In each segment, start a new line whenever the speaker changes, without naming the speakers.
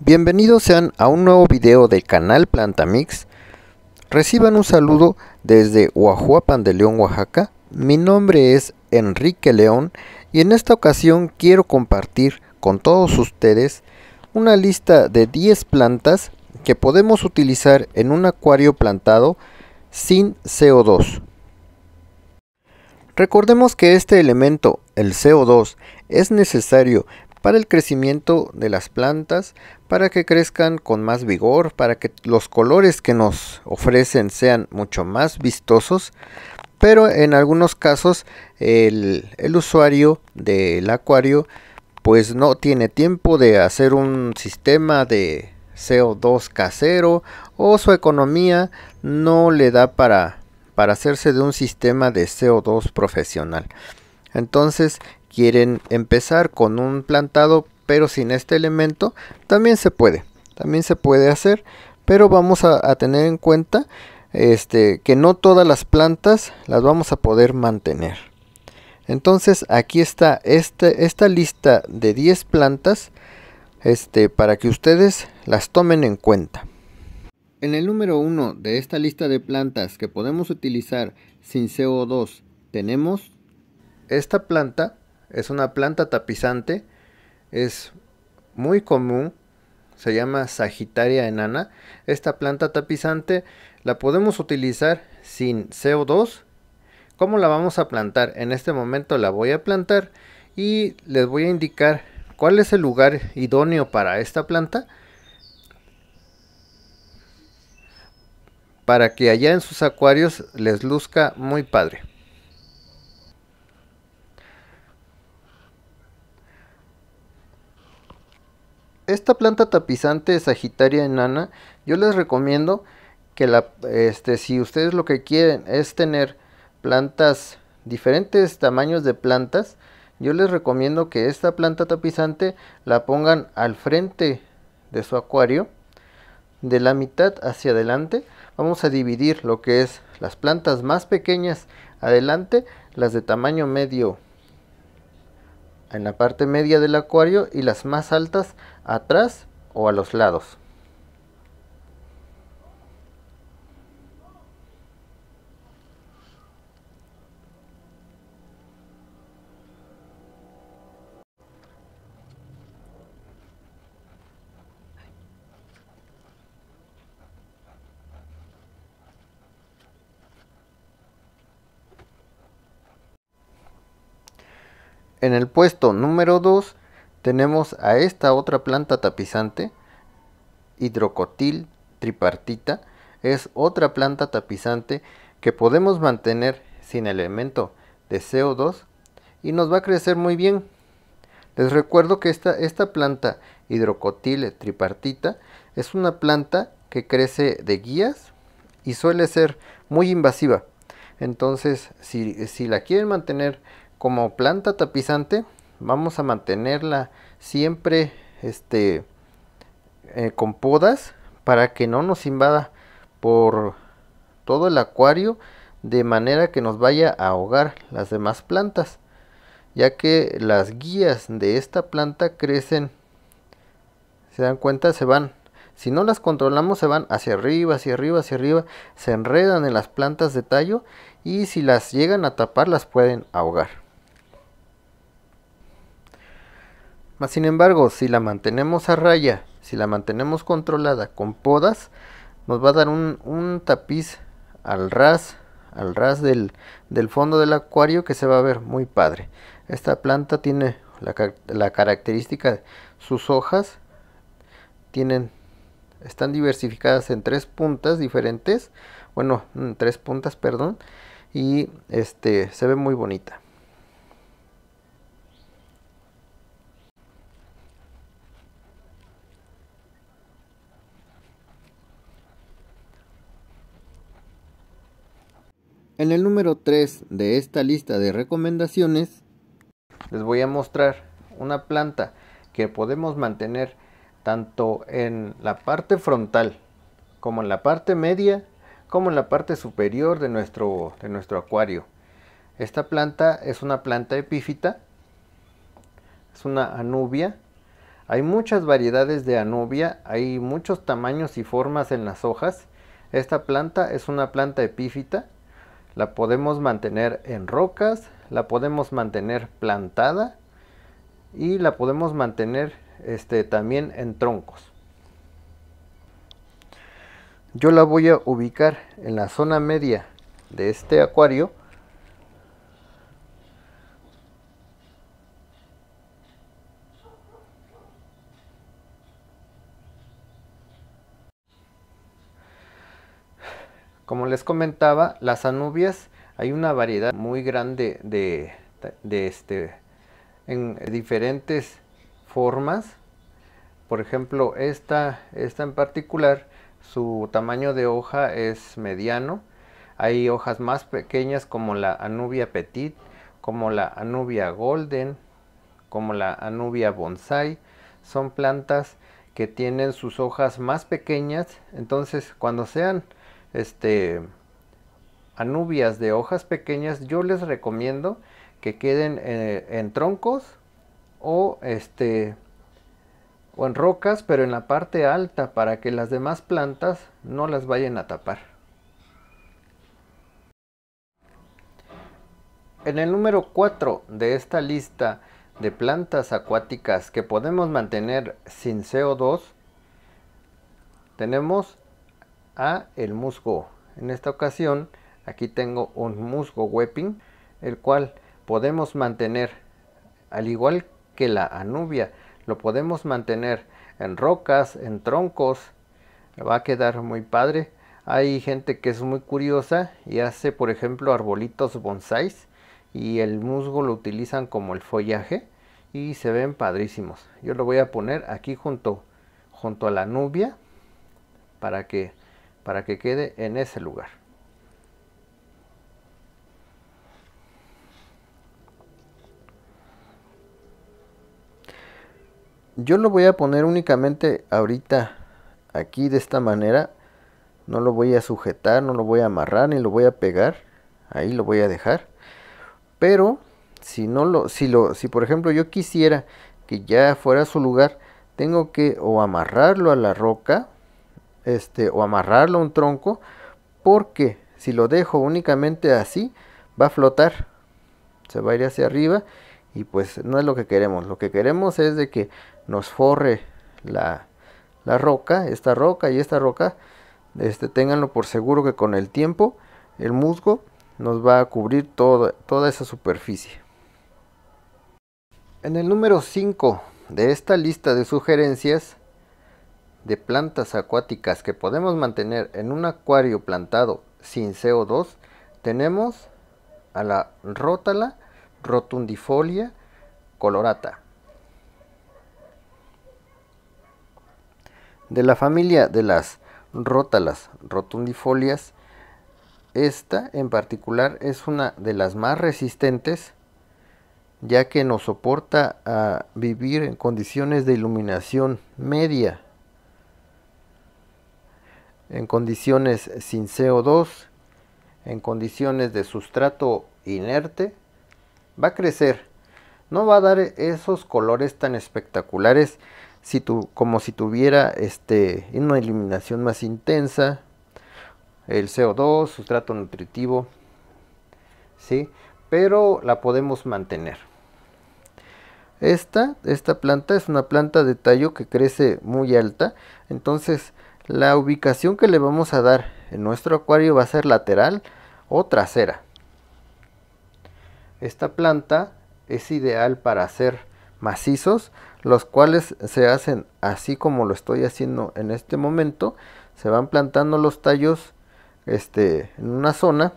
Bienvenidos sean a un nuevo video del canal Planta Mix. Reciban un saludo desde Oahuapan de León, Oaxaca. Mi nombre es Enrique León y en esta ocasión quiero compartir con todos ustedes una lista de 10 plantas que podemos utilizar en un acuario plantado sin CO2. Recordemos que este elemento, el CO2, es necesario para el crecimiento de las plantas, para que crezcan con más vigor, para que los colores que nos ofrecen sean mucho más vistosos, pero en algunos casos el, usuario del acuario pues no tiene tiempo de hacer un sistema de CO2 casero o su economía no le da para, para hacerse de un sistema de CO2 profesional. Entonces quieren empezar con un plantado pero sin este elemento, también se puede, también se puede hacer, pero vamos a, tener en cuenta este, que no todas las plantas las vamos a poder mantener. Entonces aquí está este, esta lista de 10 plantas este, para que ustedes las tomen en cuenta. En el número 1 de esta lista de plantas que podemos utilizar sin CO2 tenemos esta planta es una planta tapizante, es muy común, se llama Sagitaria enana. Esta planta tapizante la podemos utilizar sin CO2. ¿Cómo la vamos a plantar? En este momento la voy a plantar y les voy a indicar cuál es el lugar idóneo para esta planta. Para que allá en sus acuarios les luzca muy padre. Esta planta tapizante Sagitaria enana, yo les recomiendo que la, este, si ustedes lo que quieren es tener plantas, diferentes tamaños de plantas, yo les recomiendo que esta planta tapizante la pongan al frente de su acuario, de la mitad hacia adelante. Vamos a dividir lo que es las plantas más pequeñas adelante, las de tamaño medio en la parte media del acuario y las más altas atrás o a los lados. En el puesto número 2 tenemos a esta otra planta tapizante, hidrocotil tripartita. Es otra planta tapizante que podemos mantener sin elemento de CO2 y nos va a crecer muy bien. Les recuerdo que esta, esta planta hidrocotil tripartita es una planta que crece de guías y suele ser muy invasiva. Entonces, si, si la quieren mantener como planta tapizante vamos a mantenerla siempre este, eh, con podas para que no nos invada por todo el acuario de manera que nos vaya a ahogar las demás plantas ya que las guías de esta planta crecen se dan cuenta se van si no las controlamos se van hacia arriba hacia arriba hacia arriba se enredan en las plantas de tallo y si las llegan a tapar las pueden ahogar sin embargo, si la mantenemos a raya, si la mantenemos controlada con podas, nos va a dar un, tapiz al ras, al ras del, fondo del acuario que se va a ver muy padre. Esta planta tiene la, característica sus hojas, tienen, están diversificadas en tres puntas diferentes, bueno, tres puntas, perdón, y este, se ve muy bonita. En el número 3 de esta lista de recomendaciones, les voy a mostrar una planta que podemos mantener tanto en la parte frontal como en la parte media como en la parte superior de nuestro, de nuestro acuario. Esta planta es una planta epífita, es una anubia. Hay muchas variedades de anubia, hay muchos tamaños y formas en las hojas. Esta planta es una planta epífita la podemos mantener en rocas, la podemos mantener plantada y la podemos mantener este, también en troncos. Yo la voy a ubicar en la zona media de este acuario Como les comentaba, las anubias hay una variedad muy grande de, este, en diferentes formas. Por ejemplo, esta, esta en particular, su tamaño de hoja es mediano. Hay hojas más pequeñas como la Anubia Petit, como la Anubia Golden, como la Anubia Bonsai. Son plantas que tienen sus hojas más pequeñas. Entonces, cuando sean este, anubias de hojas pequeñas, yo les recomiendo que queden eh, en troncos o este, o en rocas, pero en la parte alta para que las demás plantas no las vayan a tapar. En el número 4 de esta lista de plantas acuáticas que podemos mantener sin CO2, tenemos a el musgo. En esta ocasión aquí tengo un musgo webbing el cual podemos mantener al igual que la anubia. Lo podemos mantener en rocas, en troncos. Va a quedar muy padre. Hay gente que es muy curiosa y hace por ejemplo arbolitos bonsáis y el musgo lo utilizan como el follaje y se ven padrísimos. Yo lo voy a poner aquí junto, junto a la anubia para que para que quede en ese lugar. Yo lo voy a poner únicamente ahorita aquí de esta manera. No lo voy a sujetar, no lo voy a amarrar ni lo voy a pegar. Ahí lo voy a dejar. Pero si no lo si lo si por ejemplo yo quisiera que ya fuera su lugar, tengo que o amarrarlo a la roca este, o amarrarlo a un tronco, porque si lo dejo únicamente así, va a flotar, se va a ir hacia arriba y pues no es lo que queremos. Lo que queremos es de que nos forre la, roca, esta roca y esta roca, este, ténganlo por seguro que con el tiempo el musgo nos va a cubrir toda esa superficie. En el número 5 de esta lista de sugerencias de plantas acuáticas que podemos mantener en un acuario plantado sin CO2 tenemos a la rótala rotundifolia colorata. De la familia de las rótalas rotundifolias, esta en particular es una de las más resistentes ya que nos soporta a vivir en condiciones de iluminación media en condiciones sin CO2, en condiciones de sustrato inerte, va a crecer. No va a dar esos colores tan espectaculares si como si tuviera este, una iluminación más intensa, el CO2, sustrato nutritivo, ¿sí? pero la podemos mantener. Esta, esta planta es una planta de tallo que crece muy alta, entonces la ubicación que le vamos a dar en nuestro acuario va a ser lateral o trasera. Esta planta es ideal para hacer macizos, los cuales se hacen así como lo estoy haciendo en este momento. Se van plantando los tallos este, en una zona.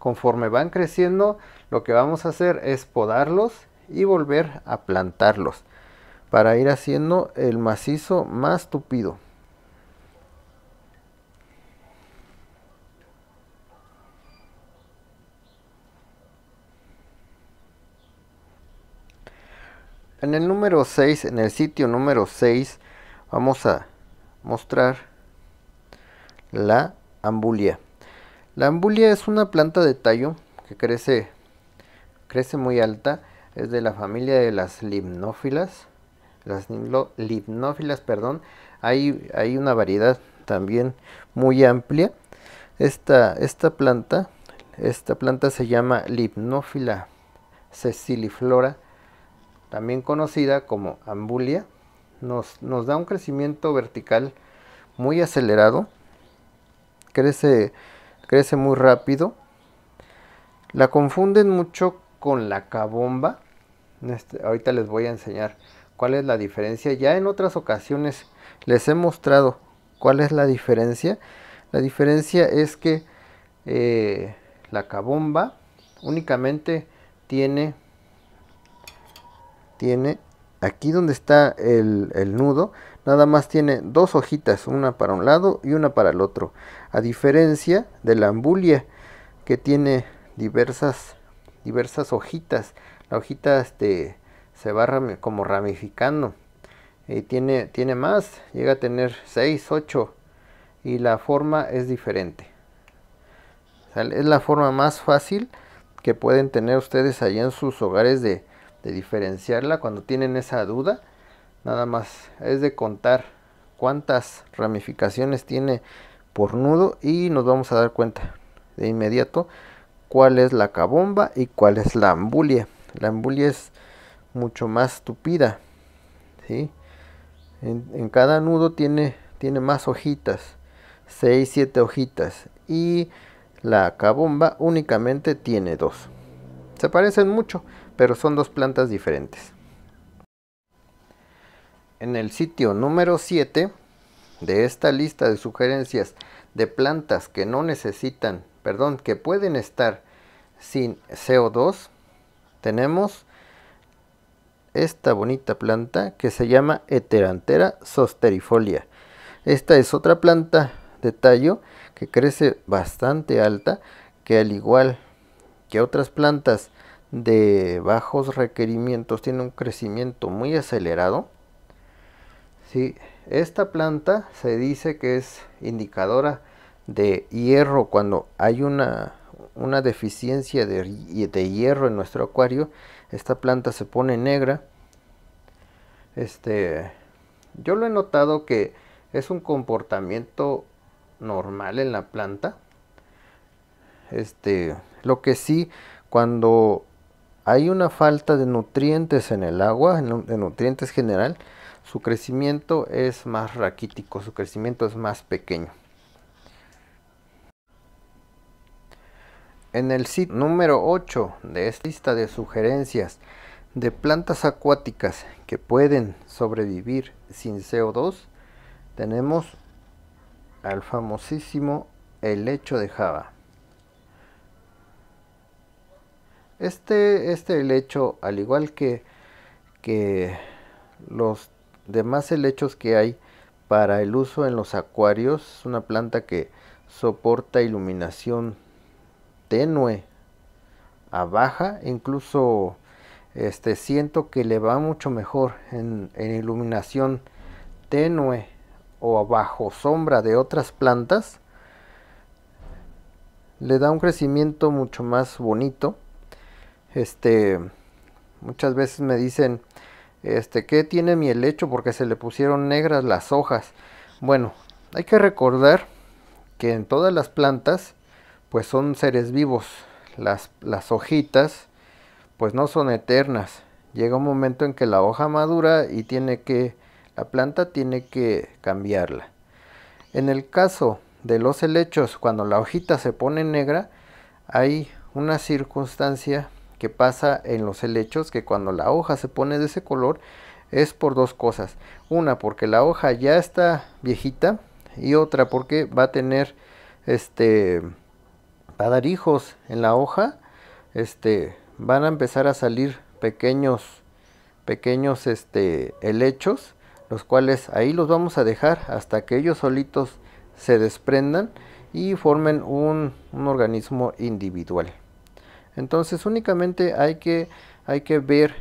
Conforme van creciendo, lo que vamos a hacer es podarlos y volver a plantarlos para ir haciendo el macizo más tupido. En el número 6, en el sitio número 6, vamos a mostrar la ambulia. La ambulia es una planta de tallo que crece, crece muy alta. Es de la familia de las limnófilas. Las limnófilas, perdón. Hay, hay una variedad también muy amplia. Esta, esta planta, esta planta se llama Limnófila ceciliflora también conocida como ambulia, nos, nos da un crecimiento vertical muy acelerado, crece, crece muy rápido. La confunden mucho con la cabomba. Este, ahorita les voy a enseñar cuál es la diferencia. Ya en otras ocasiones les he mostrado cuál es la diferencia. La diferencia es que eh, la cabomba únicamente tiene tiene aquí donde está el, nudo, nada más tiene dos hojitas, una para un lado y una para el otro. A diferencia de la ambulia, que tiene diversas, diversas hojitas. La hojita este, se va como ramificando. Y tiene, tiene más, llega a tener 6, 8. Y la forma es diferente. es la forma más fácil que pueden tener ustedes allá en sus hogares de, de diferenciarla cuando tienen esa duda. Nada más es de contar cuántas ramificaciones tiene por nudo y nos vamos a dar cuenta de inmediato cuál es la cabomba y cuál es la ambulia. La ambulia es mucho más tupida. ¿sí? En, cada nudo tiene, tiene más hojitas, 6, 7 hojitas. Y la cabomba únicamente tiene dos. Se parecen mucho, pero son dos plantas diferentes. En el sitio número 7 de esta lista de sugerencias de plantas que no necesitan, perdón, que pueden estar sin CO2, tenemos esta bonita planta que se llama Heterantera sosterifolia. Esta es otra planta de tallo que crece bastante alta, que al igual que otras plantas de bajos requerimientos tiene un crecimiento muy acelerado. ¿sí? Esta planta se dice que es indicadora de hierro cuando hay una, deficiencia de, de, hierro en nuestro acuario. Esta planta se pone negra. Este, yo lo he notado que es un comportamiento normal en la planta. Este, lo que sí, cuando hay una falta de nutrientes en el agua, de nutrientes general, su crecimiento es más raquítico, su crecimiento es más pequeño. En el sitio número 8 de esta lista de sugerencias de plantas acuáticas que pueden sobrevivir sin CO2, tenemos al famosísimo helecho de Java. Este, este helecho, al igual que, que los demás helechos que hay para el uso en los acuarios, es una planta que soporta iluminación tenue a baja, incluso este, siento que le va mucho mejor en, en iluminación tenue o bajo sombra de otras plantas le da un crecimiento mucho más bonito este, muchas veces me dicen, este, ¿qué tiene mi helecho? Porque se le pusieron negras las hojas. Bueno, hay que recordar que en todas las plantas, pues son seres vivos. Las, las hojitas, pues no son eternas. Llega un momento en que la hoja madura y tiene que, la planta tiene que cambiarla. En el caso de los helechos, cuando la hojita se pone negra, hay una circunstancia que pasa en los helechos, que cuando la hoja se pone de ese color es por dos cosas. Una, porque la hoja ya está viejita y otra porque va a tener, este, va a dar hijos en la hoja. Este, van a empezar a salir pequeños, pequeños, este, helechos, los cuales ahí los vamos a dejar hasta que ellos solitos se desprendan y formen un, un organismo individual. Entonces únicamente hay que, hay que ver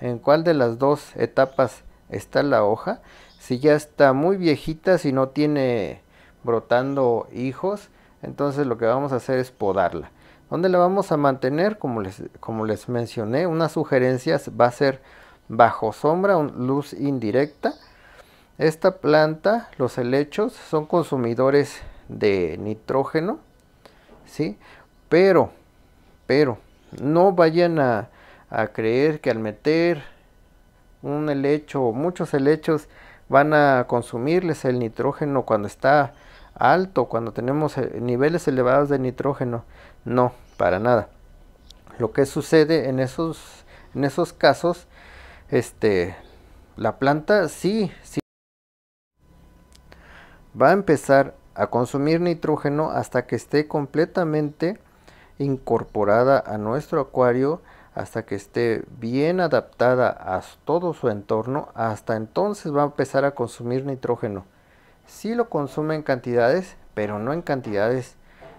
en cuál de las dos etapas está la hoja. Si ya está muy viejita, si no tiene brotando hijos, entonces lo que vamos a hacer es podarla. ¿Dónde la vamos a mantener? Como les, como les mencioné, unas sugerencias va a ser bajo sombra, luz indirecta. Esta planta, los helechos, son consumidores de nitrógeno, ¿sí? Pero pero no vayan a, creer que al meter un helecho o muchos helechos van a consumirles el nitrógeno cuando está alto, cuando tenemos eh, niveles elevados de nitrógeno. No, para nada. Lo que sucede en esos, casos, este, la planta sí, sí va a empezar a consumir nitrógeno hasta que esté completamente incorporada a nuestro acuario hasta que esté bien adaptada a todo su entorno, hasta entonces va a empezar a consumir nitrógeno. Sí lo consume en cantidades, pero no en cantidades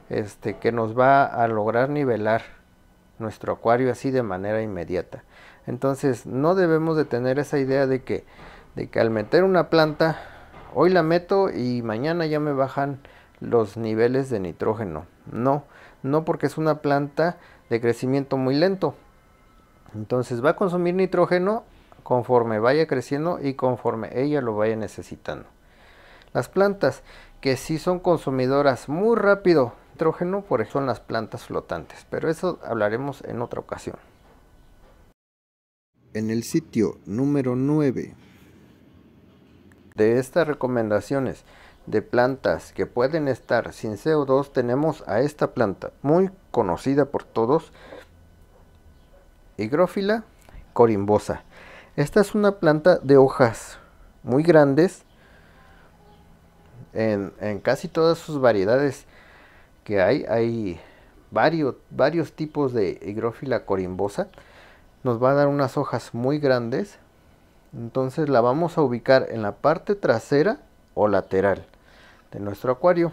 este, que nos va a lograr nivelar nuestro acuario así de manera inmediata. Entonces no debemos de tener esa idea de que, de que al meter una planta, hoy la meto y mañana ya me bajan los niveles de nitrógeno. No, no porque es una planta de crecimiento muy lento. Entonces va a consumir nitrógeno conforme vaya creciendo y conforme ella lo vaya necesitando. Las plantas que sí son consumidoras muy rápido nitrógeno, por ejemplo, son las plantas flotantes, pero eso hablaremos en otra ocasión. En el sitio número 9 de estas recomendaciones de plantas que pueden estar sin CO2 tenemos a esta planta muy conocida por todos higrófila corimbosa esta es una planta de hojas muy grandes en, casi todas sus variedades que hay hay varios, varios tipos de higrófila corimbosa nos va a dar unas hojas muy grandes entonces la vamos a ubicar en la parte trasera o lateral nuestro acuario.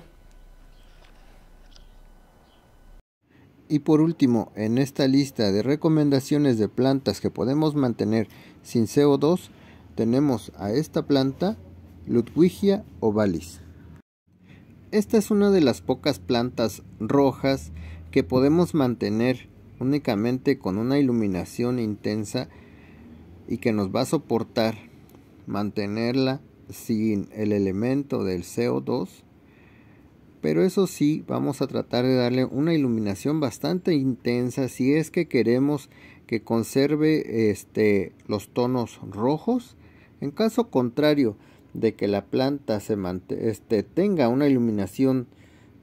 Y por último, en esta lista de recomendaciones de plantas que podemos mantener sin CO2, tenemos a esta planta Ludwigia ovalis. Esta es una de las pocas plantas rojas que podemos mantener únicamente con una iluminación intensa y que nos va a soportar mantenerla sin el elemento del CO2. Pero eso sí, vamos a tratar de darle una iluminación bastante intensa si es que queremos que conserve este, los tonos rojos. En caso contrario de que la planta se este, tenga una iluminación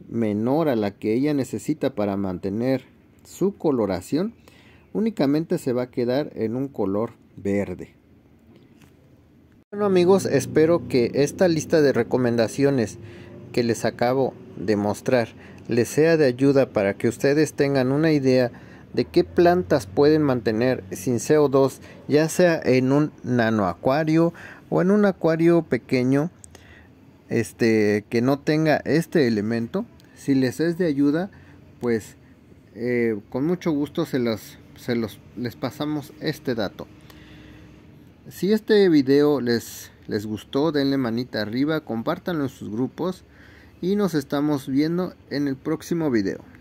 menor a la que ella necesita para mantener su coloración, únicamente se va a quedar en un color verde. Bueno amigos, espero que esta lista de recomendaciones que les acabo de mostrar les sea de ayuda para que ustedes tengan una idea de qué plantas pueden mantener sin CO2, ya sea en un nanoacuario o en un acuario pequeño este que no tenga este elemento. Si les es de ayuda, pues eh, con mucho gusto se se los les pasamos este dato. Si este video les, gustó, denle manita arriba, compártanlo en sus grupos y nos estamos viendo en el próximo video.